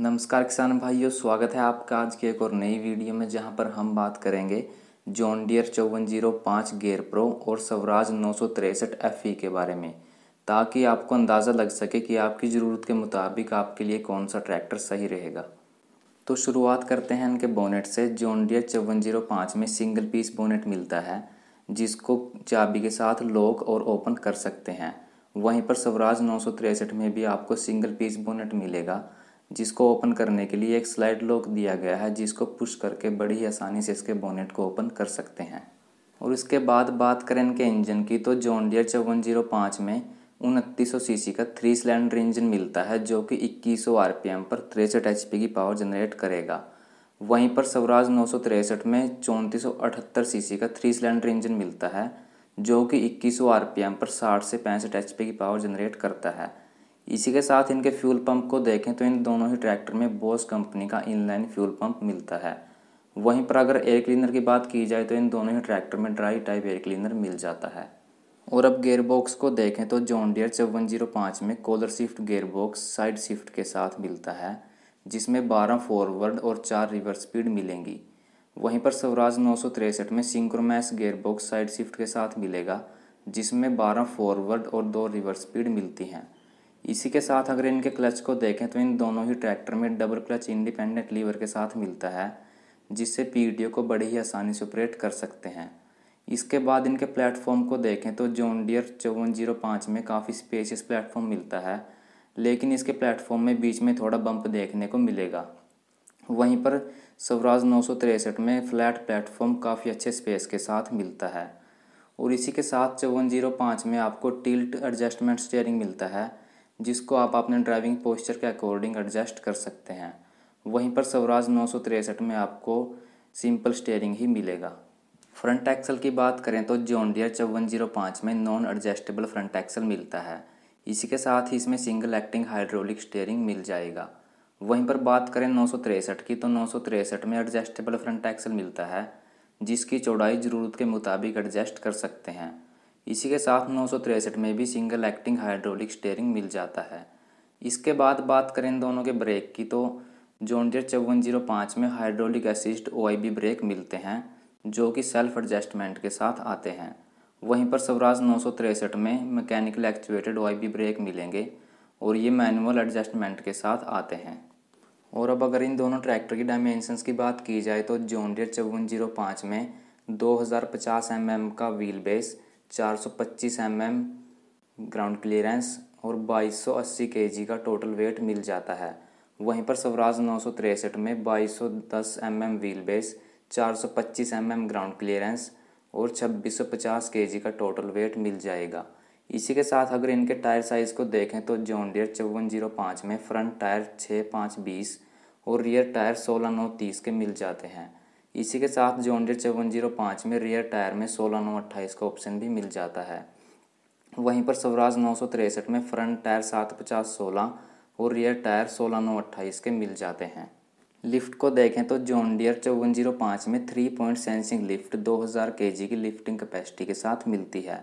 नमस्कार किसान भाइयों स्वागत है आपका आज के एक और नई वीडियो में जहां पर हम बात करेंगे जॉन डियर चौवन जीरो पाँच गेयर प्रो और स्वराज नौ सौ तिरसठ एफ ई e के बारे में ताकि आपको अंदाज़ा लग सके कि आपकी ज़रूरत के मुताबिक आपके लिए कौन सा ट्रैक्टर सही रहेगा तो शुरुआत करते हैं इनके बोनेट से जॉन डियर चौवन जीरो पाँच में सिंगल पीस बोनेट मिलता है जिसको चाबी के साथ लॉक और ओपन कर सकते हैं वहीं पर स्वराज नौ सौ तिरसठ में भी आपको सिंगल पीस बोनेट मिलेगा जिसको ओपन करने के लिए एक स्लाइड लॉक दिया गया है जिसको पुश करके बड़ी ही आसानी से इसके बोनेट को ओपन कर सकते हैं और इसके बाद बात करें इनके इंजन की तो जॉन डियर चौवन जीरो पाँच में उनतीस सौ सी सी का थ्री सिलेंडर इंजन मिलता है जो कि इक्कीस सौ आर पी एम पर तिरसठ एच पी की पावर जनरेट करेगा वहीं पर स्वराज नौ सौ तिरसठ में चौंतीस सौ अठहत्तर सी का थ्री सिलेंडर इंजन मिलता है जो कि इक्कीस सौ आर पी एम पर साठ से पैंसठ एच पी की पावर जनरेट करता है इसी के साथ इनके फ्यूल पंप को देखें तो इन दोनों ही ट्रैक्टर में बोस कंपनी का इनलाइन फ्यूल पंप मिलता है वहीं पर अगर एयर क्लीनर की बात की जाए तो इन दोनों ही ट्रैक्टर में ड्राई टाइप एयर क्लीनर मिल जाता है और अब गेयर बॉक्स को देखें तो जॉन डियर चौवन जीरो पाँच में collar shift gear box side shift के साथ मिलता है जिसमें बारह फॉरवर्ड और चार रिवर्स स्पीड मिलेंगी वहीं पर स्वराज नौ सौ तिरसठ में synchromesh gear box side shift के साथ मिलेगा जिसमें बारह फॉरवर्ड और दो रिवर्स स्पीड मिलती हैं इसी के साथ अगर इनके क्लच को देखें तो इन दोनों ही ट्रैक्टर में डबल क्लच इंडिपेंडेंट लीवर के साथ मिलता है जिससे पी को बड़ी ही आसानी से ऑपरेट कर सकते हैं इसके बाद इनके प्लेटफॉर्म को देखें तो जोन डियर चौवन जीरो पाँच में काफ़ी स्पेशियस प्लेटफॉर्म मिलता है लेकिन इसके प्लेटफॉर्म में बीच में थोड़ा बम्प देखने को मिलेगा वहीं पर स्वराज नौ में फ्लैट प्लेटफॉर्म काफ़ी अच्छे स्पेस के साथ मिलता है और इसी के साथ चौवन जीरो पाँच में आपको टिल्ट एडजस्टमेंट स्टेयरिंग मिलता है जिसको आप अपने ड्राइविंग पोस्चर के अकॉर्डिंग एडजस्ट कर सकते हैं वहीं पर स्वराज नौ में आपको सिंपल स्टेयरिंग ही मिलेगा फ्रंट एक्सल की बात करें तो जॉन डियर चौवन जीरो पाँच में नॉन एडजस्टेबल फ्रंट एक्सल मिलता है इसी के साथ ही इसमें सिंगल एक्टिंग हाइड्रोलिक स्टेयरिंग मिल जाएगा वहीं पर बात करें नौ की तो नौ में एडजस्टेबल फ्रंट एक्सल मिलता है जिसकी चौड़ाई ज़रूरत के मुताबिक एडजस्ट कर सकते हैं इसी के साथ नौ में भी सिंगल एक्टिंग हाइड्रोलिक स्टेयरिंग मिल जाता है इसके बाद बात करें दोनों के ब्रेक की तो जोनडियर चौवन जीरो पाँच में हाइड्रोलिक असिस्ट ओ ब्रेक मिलते हैं जो कि सेल्फ एडजस्टमेंट के साथ आते हैं वहीं पर स्वराज नौ में मैकेनिकल एक्चुएटेड ओ ब्रेक मिलेंगे और ये मैनुअल एडजस्टमेंट के साथ आते हैं और अब अगर इन दोनों ट्रैक्टर की डायमेंशंस की बात की जाए तो जोनडियर चौवन जीरो पाँच में दो हज़ार पचास एम एम का व्हील बेस चार सौ पच्चीस एम एम ग्राउंड क्लियरेंस और बाईस सौ अस्सी के जी का टोटल वेट मिल जाता है वहीं पर स्वराज नौ सौ तिरसठ में बाईस सौ दस एम एम व्हील बेस चार सौ पच्चीस एम एम ग्राउंड क्लियरेंस और छब्बीस सौ पचास के जी का टोटल वेट मिल जाएगा इसी के साथ अगर इनके टायर साइज़ को देखें तो जॉन डियर चौवन जीरो पाँच में फ्रंट टायर छः पाँच बीस और रियर टायर सोलह नौ तीस के मिल जाते हैं इसी के साथ जॉन्डियर चौवन जीरो पाँच में रियर टायर में सोलह नौ अट्ठाईस का ऑप्शन भी मिल जाता है वहीं पर स्वराज नौ सौ तिरसठ में फ्रंट टायर सात पचास सोलह और रियर टायर सोलह नौ अट्ठाईस के मिल जाते हैं लिफ्ट को देखें तो जॉन डियर चौवन जीरो पाँच में थ्री पॉइंट सेंसिंग लिफ्ट दो हज़ार के जी की लिफ्टिंग कैपेसिटी के साथ मिलती है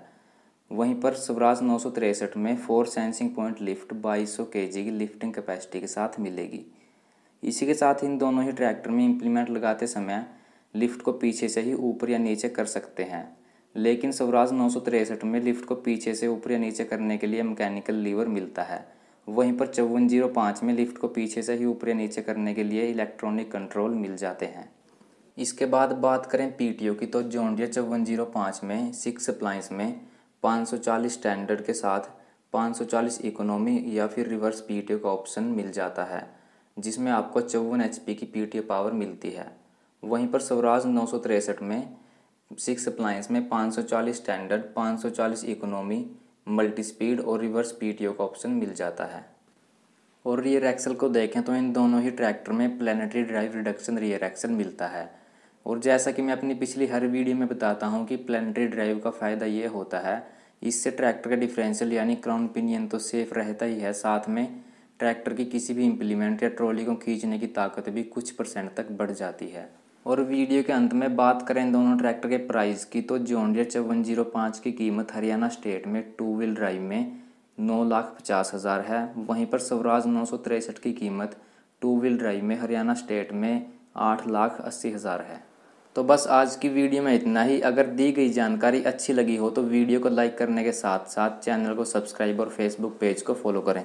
वहीं पर स्वराज नौ सौ तिरसठ में फोर सेंसिंग पॉइंट लिफ्ट बाईस सौ के जी की लिफ्टिंग कैपेसिटी के साथ मिलेगी इसी के साथ इन दोनों ही ट्रैक्टर में इम्प्लीमेंट लगाते समय लिफ्ट को पीछे से ही ऊपर या नीचे कर सकते हैं लेकिन स्वराज नौ में लिफ्ट को पीछे से ऊपर या नीचे करने के लिए मैकेनिकल लीवर मिलता है वहीं पर चौवन जीरो पाँच में लिफ्ट को पीछे से ही ऊपर या नीचे करने के लिए इलेक्ट्रॉनिक कंट्रोल मिल जाते हैं इसके बाद बात करें पीटीओ की तो जोंडिया चौवन जीरो पाँच में सिक्स अप्लाइंस में 540 स्टैंडर्ड के साथ 540 इकोनॉमी या फिर रिवर्स पीटीओ का ऑप्शन मिल जाता है जिसमें आपको चौवन एचपी की पीटीओ पावर मिलती है वहीं पर स्वराज नौ में सिक्स अप्लायंस में 540 स्टैंडर्ड 540 इकोनॉमी मल्टी स्पीड और रिवर्स पी का ऑप्शन मिल जाता है और रियर एक्सल को देखें तो इन दोनों ही ट्रैक्टर में planetary drive reduction rear axle मिलता है और जैसा कि मैं अपनी पिछली हर वीडियो में बताता हूँ कि प्लानटरी ड्राइव का फ़ायदा ये होता है इससे ट्रैक्टर का डिफरेंशियल यानी क्राउन पिनियन तो सेफ रहता ही है साथ में ट्रैक्टर की किसी भी इम्प्लीमेंट या ट्रॉली को खींचने की ताकत भी कुछ परसेंट तक बढ़ जाती है और वीडियो के अंत में बात करें दोनों ट्रैक्टर के प्राइस की तो जोनडियर चौवन जीरो पाँच की कीमत हरियाणा स्टेट में टू व्हील ड्राइव में नौ लाख पचास हज़ार है वहीं पर स्वराज नौ सौ तिरसठ की कीमत टू व्हील ड्राइव में हरियाणा स्टेट में आठ लाख अस्सी हज़ार है तो बस आज की वीडियो में इतना ही अगर दी गई जानकारी अच्छी लगी हो तो वीडियो को लाइक करने के साथ साथ चैनल को सब्सक्राइब और फेसबुक पेज को फॉलो करें